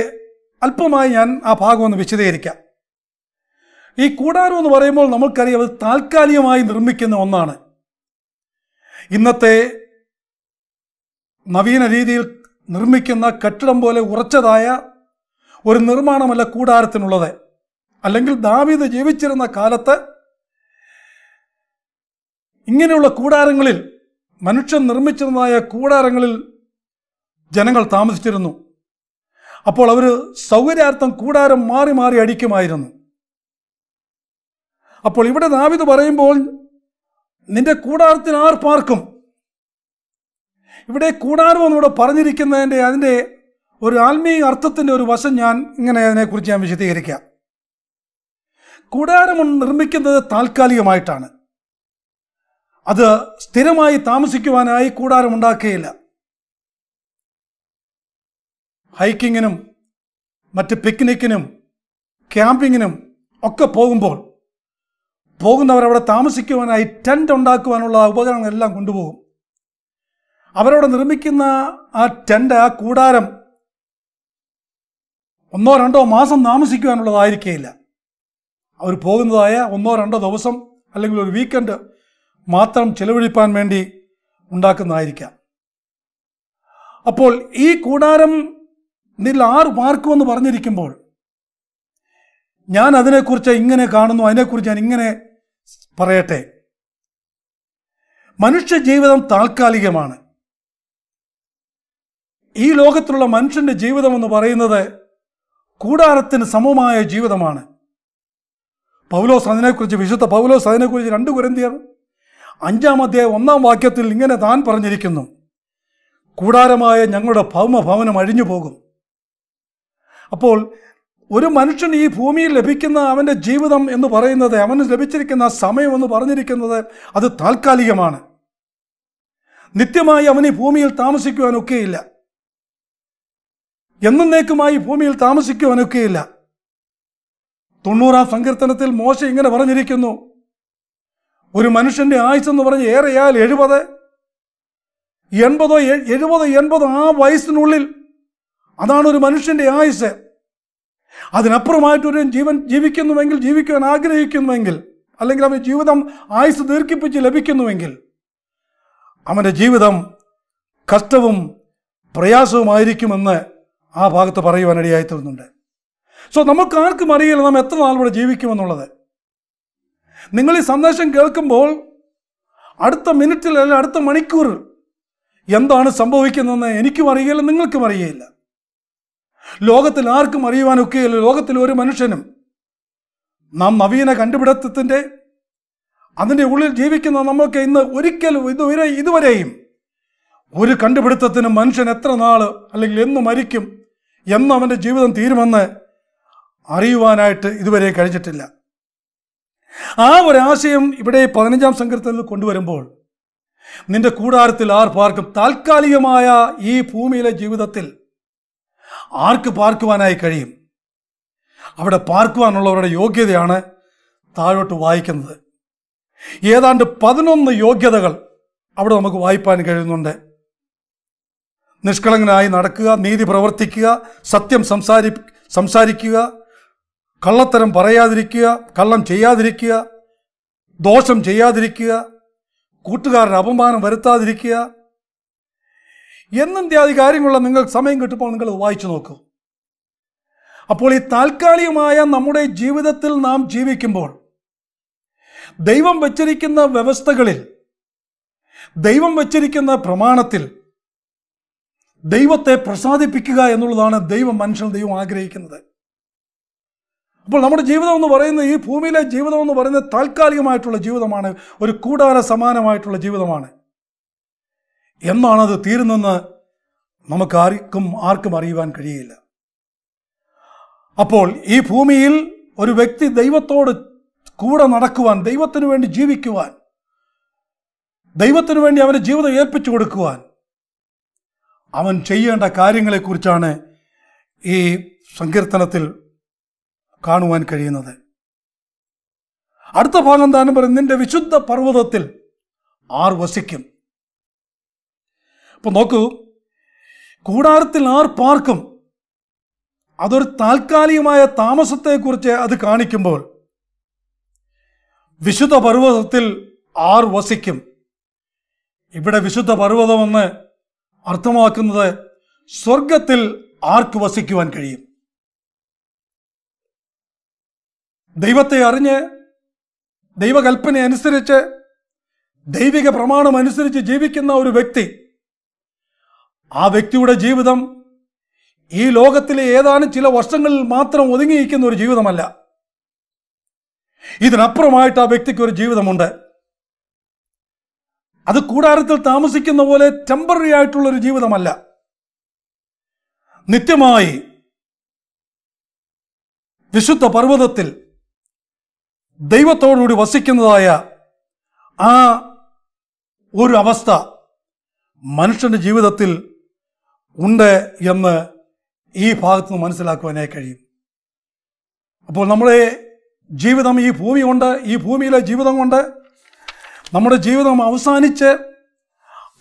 അല്പമായി ഞാൻ ആ ഭാഗം ഒന്ന് വിശദീകരിക്കാം ഈ കൂടാരം എന്ന് പറയുമ്പോൾ നമ്മൾക്കറിയാം അത് താൽക്കാലികമായി നിർമ്മിക്കുന്ന ഒന്നാണ് ഇന്നത്തെ നവീന രീതിയിൽ നിർമ്മിക്കുന്ന കെട്ടിടം പോലെ ഉറച്ചതായ ഒരു നിർമ്മാണമല്ല കൂടാരത്തിനുള്ളത് അല്ലെങ്കിൽ ദാവീദ് ജീവിച്ചിരുന്ന കാലത്ത് ഇങ്ങനെയുള്ള കൂടാരങ്ങളിൽ മനുഷ്യൻ നിർമ്മിച്ചിരുന്നതായ കൂടാരങ്ങളിൽ ജനങ്ങൾ താമസിച്ചിരുന്നു അപ്പോൾ അവർ സൗകര്യാർത്ഥം കൂടാരം മാറി മാറി അടിക്കുമായിരുന്നു അപ്പോൾ ഇവിടെ ദാവിദ് പറയുമ്പോൾ നിന്റെ കൂടാരത്തിന് ആർ പാർക്കും ഇവിടെ കൂടാരം എന്നൂടെ പറഞ്ഞിരിക്കുന്നതിൻ്റെ അതിൻ്റെ ഒരു ആത്മീയ അർത്ഥത്തിൻ്റെ ഒരു വശം ഞാൻ ഇങ്ങനെ അതിനെക്കുറിച്ച് ഞാൻ വിശദീകരിക്കാം കൂടാരം നിർമ്മിക്കുന്നത് താൽക്കാലികമായിട്ടാണ് അത് സ്ഥിരമായി താമസിക്കുവാനായി കൂടാരം ഉണ്ടാക്കുകയില്ല ഹൈക്കിങ്ങിനും മറ്റ് പിക്നിക്കിനും ക്യാമ്പിങ്ങിനും ഒക്കെ പോകുമ്പോൾ പോകുന്നവർ അവിടെ താമസിക്കുവാനായി ടെൻ്റ് ഉണ്ടാക്കുവാനുള്ള ഉപകരണങ്ങളെല്ലാം കൊണ്ടുപോകും അവരവിടെ നിർമ്മിക്കുന്ന ആ ടെൻ്റ് ആ കൂടാരം ഒന്നോ രണ്ടോ മാസം താമസിക്കുവാനുള്ളതായിരിക്കേയില്ല അവർ പോകുന്നതായ ഒന്നോ രണ്ടോ ദിവസം അല്ലെങ്കിൽ ഒരു വീക്കെൻഡ് മാത്രം ചെലവഴിപ്പാൻ വേണ്ടി ഉണ്ടാക്കുന്നതായിരിക്കാം അപ്പോൾ ഈ കൂടാരം ഇതിൽ ആറ് പാർക്കുമെന്ന് പറഞ്ഞിരിക്കുമ്പോൾ ഞാൻ അതിനെക്കുറിച്ച് ഇങ്ങനെ കാണുന്നു അതിനെക്കുറിച്ച് ഞാൻ ഇങ്ങനെ പറയട്ടെ മനുഷ്യ ജീവിതം താൽക്കാലികമാണ് ഈ ലോകത്തിലുള്ള മനുഷ്യൻ്റെ ജീവിതം എന്ന് പറയുന്നത് കൂടാരത്തിന് സമമായ ജീവിതമാണ് പൗലോസ് അതിനെക്കുറിച്ച് വിശുദ്ധ പൗലോസ് അതിനെക്കുറിച്ച് രണ്ട് കുരന്തിയർ അഞ്ചാം അധ്യായം ഒന്നാം വാക്യത്തിൽ ഇങ്ങനെ താൻ പറഞ്ഞിരിക്കുന്നു കൂടാരമായ ഞങ്ങളുടെ ഭൗമഭവനം അഴിഞ്ഞു പോകും അപ്പോൾ ഒരു മനുഷ്യൻ ഈ ഭൂമിയിൽ ലഭിക്കുന്ന അവൻ്റെ ജീവിതം എന്ന് പറയുന്നത് അവന് ലഭിച്ചിരിക്കുന്ന സമയം എന്ന് പറഞ്ഞിരിക്കുന്നത് അത് താൽക്കാലികമാണ് നിത്യമായി അവൻ ഈ ഭൂമിയിൽ താമസിക്കുവാനൊക്കെയില്ല എന്നേക്കുമായി ഭൂമിയിൽ താമസിക്കുവാനൊക്കെയില്ല തൊണ്ണൂറാം സങ്കീർത്തനത്തിൽ മോശ ഇങ്ങനെ പറഞ്ഞിരിക്കുന്നു ഒരു മനുഷ്യന്റെ എന്ന് പറഞ്ഞ് ഏറെയാൽ എഴുപത് എൺപതോ എഴുപതോ എൺപതോ ആ വയസ്സിനുള്ളിൽ അതാണ് ഒരു മനുഷ്യന്റെ ആയുസ് അതിനപ്പുറമായിട്ടൊരു ജീവൻ ജീവിക്കുന്നുവെങ്കിൽ ജീവിക്കുവാൻ ആഗ്രഹിക്കുന്നുവെങ്കിൽ അല്ലെങ്കിൽ അവൻ ജീവിതം ആയുസ് ദീർഘിപ്പിച്ച് ലഭിക്കുന്നുവെങ്കിൽ അവൻ്റെ ജീവിതം കഷ്ടവും പ്രയാസവുമായിരിക്കുമെന്ന് ആ ഭാഗത്ത് പറയുവാനിടയായി തീർന്നുണ്ട് സോ നമുക്ക് ആർക്കും അറിയില്ല നാം എത്ര നാൾ ഇവിടെ ജീവിക്കുമെന്നുള്ളത് നിങ്ങൾ ഈ സന്ദേശം കേൾക്കുമ്പോൾ അടുത്ത മിനിറ്റിൽ അല്ലെങ്കിൽ അടുത്ത മണിക്കൂറിൽ എന്താണ് സംഭവിക്കുന്നതെന്ന് എനിക്കും അറിയില്ല നിങ്ങൾക്കും അറിയില്ല ലോകത്തിൽ ആർക്കും അറിയുവാനൊക്കെയില്ല ലോകത്തിൽ ഒരു മനുഷ്യനും നാം നവീന കണ്ടുപിടുത്തത്തിൻ്റെ അതിൻ്റെ ഉള്ളിൽ ജീവിക്കുന്ന നമ്മൾക്ക് ഇന്ന് ഒരിക്കലും ഇതുവരെ ഇതുവരെയും ഒരു കണ്ടുപിടുത്തത്തിന് മനുഷ്യൻ എത്ര നാൾ അല്ലെങ്കിൽ എന്ന് മരിക്കും എന്ന് അവൻ്റെ ജീവിതം തീരുമെന്ന് അറിയുവാനായിട്ട് ഇതുവരെ കഴിഞ്ഞിട്ടില്ല ആ ഒരാശയം ഇവിടെ പതിനഞ്ചാം സങ്കീർത്തനത്തിൽ കൊണ്ടുവരുമ്പോൾ നിന്റെ കൂടാരത്തിൽ ആർ പാർക്കും താൽക്കാലികമായ ഈ ഭൂമിയിലെ ജീവിതത്തിൽ ആർക്ക് പാർക്കുവാനായി കഴിയും അവിടെ പാർക്കുവാനുള്ളവരുടെ യോഗ്യതയാണ് താഴോട്ട് വായിക്കുന്നത് ഏതാണ്ട് പതിനൊന്ന് യോഗ്യതകൾ അവിടെ നമുക്ക് വായിപ്പാൻ കഴിയുന്നുണ്ട് നിഷ്കളങ്കനായി നടക്കുക നീതി പ്രവർത്തിക്കുക സത്യം സംസാരി സംസാരിക്കുക കള്ളത്തരം പറയാതിരിക്കുക കള്ളം ചെയ്യാതിരിക്കുക ദോഷം ചെയ്യാതിരിക്കുക കൂട്ടുകാരന് അപമാനം വരുത്താതിരിക്കുക എന്നെന്ത്യാദി കാര്യങ്ങളുള്ള നിങ്ങൾ സമയം കിട്ടുമ്പോൾ നിങ്ങൾ വായിച്ചു നോക്കൂ അപ്പോൾ ഈ താൽക്കാലികമായ നമ്മുടെ ജീവിതത്തിൽ നാം ജീവിക്കുമ്പോൾ ദൈവം വച്ചിരിക്കുന്ന വ്യവസ്ഥകളിൽ ദൈവം വച്ചിരിക്കുന്ന പ്രമാണത്തിൽ ദൈവത്തെ പ്രസാദിപ്പിക്കുക എന്നുള്ളതാണ് ദൈവം മനുഷ്യൻ ദൈവം ആഗ്രഹിക്കുന്നത് അപ്പോൾ നമ്മുടെ ജീവിതം എന്ന് പറയുന്നത് ഈ ഭൂമിയിലെ ജീവിതം എന്ന് പറയുന്നത് താൽക്കാലികമായിട്ടുള്ള ജീവിതമാണ് ഒരു കൂടാര സമാനമായിട്ടുള്ള ജീവിതമാണ് എന്നാണ് അത് തീരുന്നെന്ന് നമുക്ക് ആർക്കും ആർക്കും അറിയുവാൻ കഴിയില്ല അപ്പോൾ ഈ ഭൂമിയിൽ ഒരു വ്യക്തി ദൈവത്തോട് കൂടെ നടക്കുവാൻ ദൈവത്തിനു വേണ്ടി ജീവിക്കുവാൻ ദൈവത്തിനു വേണ്ടി അവന് ജീവിതം ഏൽപ്പിച്ചു കൊടുക്കുവാൻ അവൻ ചെയ്യേണ്ട കാര്യങ്ങളെക്കുറിച്ചാണ് ഈ സങ്കീർത്തനത്തിൽ കാണുവാൻ കഴിയുന്നത് അടുത്ത ഭാഗം താനും പറയും നിന്റെ വിശുദ്ധ പർവ്വതത്തിൽ ആർ വസിക്കും ഇപ്പം നോക്കൂ കൂടാരത്തിൽ ആർ പാർക്കും അതൊരു താൽക്കാലികമായ താമസത്തെക്കുറിച്ച് അത് കാണിക്കുമ്പോൾ വിശുദ്ധ പർവ്വതത്തിൽ ആർ വസിക്കും ഇവിടെ വിശുദ്ധ പർവ്വതമെന്ന് അർത്ഥമാക്കുന്നത് സ്വർഗത്തിൽ ആർക്ക് വസിക്കുവാൻ കഴിയും ദൈവത്തെ അറിഞ്ഞ് ദൈവകൽപ്പന അനുസരിച്ച് ദൈവിക പ്രമാണം അനുസരിച്ച് ജീവിക്കുന്ന ഒരു വ്യക്തി ആ വ്യക്തിയുടെ ജീവിതം ഈ ലോകത്തിലെ ഏതാനും ചില വർഷങ്ങളിൽ മാത്രം ഒതുങ്ങിയിരിക്കുന്ന ഒരു ജീവിതമല്ല ഇതിനപ്പുറമായിട്ട് ആ വ്യക്തിക്ക് ഒരു ജീവിതമുണ്ട് അത് കൂടാരത്തിൽ താമസിക്കുന്ന പോലെ ടെമ്പററി ആയിട്ടുള്ളൊരു ജീവിതമല്ല നിത്യമായി വിശുദ്ധ പർവ്വതത്തിൽ ദൈവത്തോടുകൂടി വസിക്കുന്നതായ ആ ഒരു അവസ്ഥ മനുഷ്യൻ്റെ ജീവിതത്തിൽ ഉണ്ട് എന്ന് ഈ ഭാഗത്ത് നിന്ന് മനസ്സിലാക്കുവാനേ കഴിയും അപ്പോൾ നമ്മളെ ജീവിതം ഈ ഭൂമി കൊണ്ട് ഈ ഭൂമിയിലെ ജീവിതം കൊണ്ട് നമ്മുടെ ജീവിതം അവസാനിച്ച്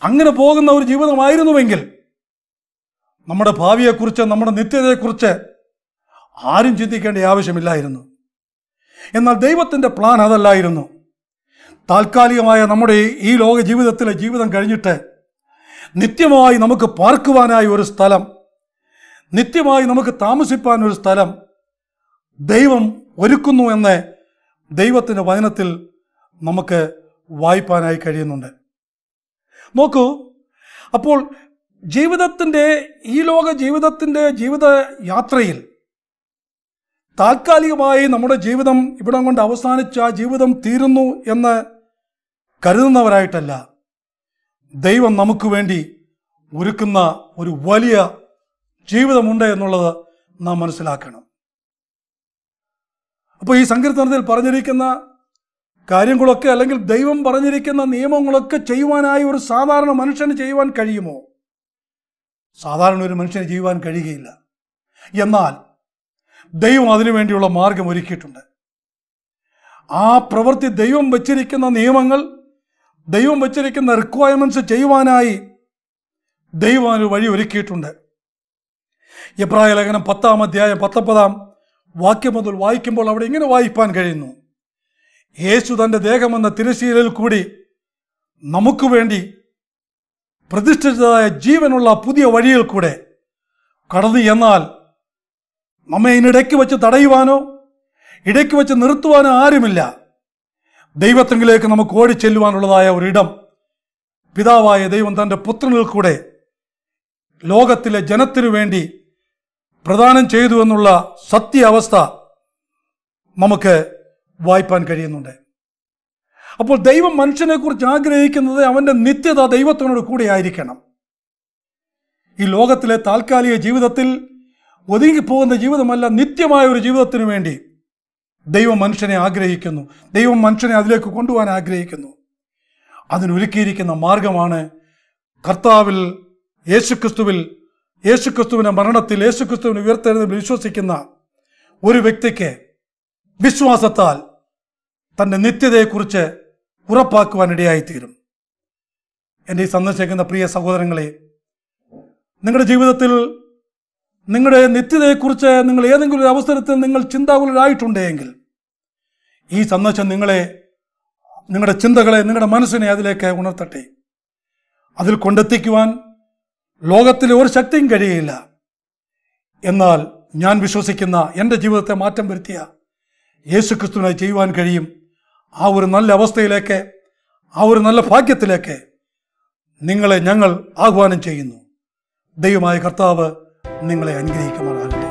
അങ്ങനെ പോകുന്ന ഒരു ജീവിതമായിരുന്നുവെങ്കിൽ നമ്മുടെ ഭാവിയെക്കുറിച്ച് നമ്മുടെ നിത്യതയെക്കുറിച്ച് ആരും ചിന്തിക്കേണ്ട ആവശ്യമില്ലായിരുന്നു എന്നാൽ ദൈവത്തിൻ്റെ പ്ലാൻ അതല്ലായിരുന്നു താൽക്കാലികമായ നമ്മുടെ ഈ ലോക ജീവിതത്തിലെ ജീവിതം കഴിഞ്ഞിട്ട് നിത്യമായി നമുക്ക് പാർക്കുവാനായി ഒരു സ്ഥലം നിത്യമായി നമുക്ക് താമസിപ്പാൻ ഒരു സ്ഥലം ദൈവം ഒരുക്കുന്നു എന്ന് ദൈവത്തിൻ്റെ വചനത്തിൽ നമുക്ക് വായിപ്പാനായി കഴിയുന്നുണ്ട് നോക്കൂ അപ്പോൾ ജീവിതത്തിൻ്റെ ഈ ലോക ജീവിതത്തിൻ്റെ ജീവിത യാത്രയിൽ താൽക്കാലികമായി നമ്മുടെ ജീവിതം ഇവിടം കൊണ്ട് അവസാനിച്ച ജീവിതം തീരുന്നു എന്ന് കരുതുന്നവരായിട്ടല്ല ദൈവം നമുക്ക് വേണ്ടി ഒരുക്കുന്ന ഒരു വലിയ ജീവിതമുണ്ട് എന്നുള്ളത് നാം മനസ്സിലാക്കണം അപ്പോൾ ഈ സങ്കീർത്തനത്തിൽ പറഞ്ഞിരിക്കുന്ന കാര്യങ്ങളൊക്കെ അല്ലെങ്കിൽ ദൈവം പറഞ്ഞിരിക്കുന്ന നിയമങ്ങളൊക്കെ ചെയ്യുവാനായി ഒരു സാധാരണ മനുഷ്യന് ചെയ്യുവാൻ കഴിയുമോ സാധാരണ ഒരു മനുഷ്യന് ചെയ്യുവാൻ കഴിയുകയില്ല എന്നാൽ ദൈവം അതിനു വേണ്ടിയുള്ള മാർഗം ഒരുക്കിയിട്ടുണ്ട് ആ പ്രവൃത്തി ദൈവം വച്ചിരിക്കുന്ന നിയമങ്ങൾ ദൈവം വച്ചിരിക്കുന്ന റിക്വയർമെൻറ്റ്സ് ചെയ്യുവാനായി ദൈവം അതിന് വഴി ഒരുക്കിയിട്ടുണ്ട് എബ്രായ ലേഖനം പത്താം അധ്യായം പത്തൊമ്പതാം വാക്യം മുതൽ വായിക്കുമ്പോൾ അവിടെ ഇങ്ങനെ വായിപ്പാൻ കഴിയുന്നു യേശു തൻ്റെ ദേഹമെന്ന തിരശീലയിൽ കൂടി നമുക്ക് വേണ്ടി പ്രതിഷ്ഠിച്ചതായ ജീവനുള്ള പുതിയ വഴിയിൽ കൂടെ കടന്നു എന്നാൽ നമ്മെ ഇതിനിടയ്ക്ക് വെച്ച് തടയുവാനോ ഇടയ്ക്ക് വെച്ച് നിർത്തുവാനോ ആരുമില്ല ദൈവത്തെങ്കിലേക്ക് നമുക്ക് ഓടിച്ചെല്ലുവാനുള്ളതായ ഒരിടം പിതാവായ ദൈവം തൻ്റെ പുത്രനിൽ കൂടെ ലോകത്തിലെ ജനത്തിനു വേണ്ടി പ്രദാനം ചെയ്തു എന്നുള്ള സത്യാവസ്ഥ നമുക്ക് വായിപ്പാൻ കഴിയുന്നുണ്ട് അപ്പോൾ ദൈവം മനുഷ്യനെക്കുറിച്ച് ആഗ്രഹിക്കുന്നത് അവൻ്റെ നിത്യത ദൈവത്തിനോട് കൂടെ ആയിരിക്കണം ഈ ലോകത്തിലെ താൽക്കാലിക ജീവിതത്തിൽ ഒതുങ്ങിപ്പോകുന്ന ജീവിതമല്ല നിത്യമായ ഒരു ജീവിതത്തിനു വേണ്ടി ദൈവം മനുഷ്യനെ ആഗ്രഹിക്കുന്നു ദൈവം മനുഷ്യനെ അതിലേക്ക് കൊണ്ടുപോകാൻ ആഗ്രഹിക്കുന്നു അതിനൊരുക്കിയിരിക്കുന്ന മാർഗമാണ് കർത്താവിൽ യേശുക്രിസ്തുവിൽ യേശുക്രിസ്തുവിൻ്റെ മരണത്തിൽ യേശുക്രിസ്തുവിന് ഉയർത്തെഴുന്നതിൽ വിശ്വസിക്കുന്ന ഒരു വ്യക്തിക്ക് വിശ്വാസത്താൽ തൻ്റെ നിത്യതയെക്കുറിച്ച് ഉറപ്പാക്കുവാൻ ഇടയായിത്തീരും എൻ്റെ ഈ സന്ദർശിക്കുന്ന പ്രിയ സഹോദരങ്ങളെ നിങ്ങളുടെ ജീവിതത്തിൽ നിങ്ങളുടെ നിത്യതയെക്കുറിച്ച് നിങ്ങൾ ഏതെങ്കിലും ഒരു അവസരത്തിൽ നിങ്ങൾ ചിന്താകുലരായിട്ടുണ്ടെങ്കിൽ ഈ സന്ദേശം നിങ്ങളെ നിങ്ങളുടെ ചിന്തകളെ നിങ്ങളുടെ മനസ്സിനെ അതിലേക്ക് ഉണർത്തട്ടെ അതിൽ കൊണ്ടെത്തിക്കുവാൻ ലോകത്തിലെ ഒരു ശക്തിയും കഴിയില്ല എന്നാൽ ഞാൻ വിശ്വസിക്കുന്ന എൻ്റെ ജീവിതത്തെ മാറ്റം വരുത്തിയ യേശുക്രിസ്തുവിനെ ചെയ്യുവാൻ കഴിയും ആ ഒരു നല്ല അവസ്ഥയിലേക്ക് ആ ഒരു നല്ല ഭാഗ്യത്തിലേക്ക് നിങ്ങളെ ഞങ്ങൾ ആഹ്വാനം ചെയ്യുന്നു ദൈവമായ കർത്താവ് നിങ്ങളെ അനുഗ്രഹിക്കുമാറാകട്ടെ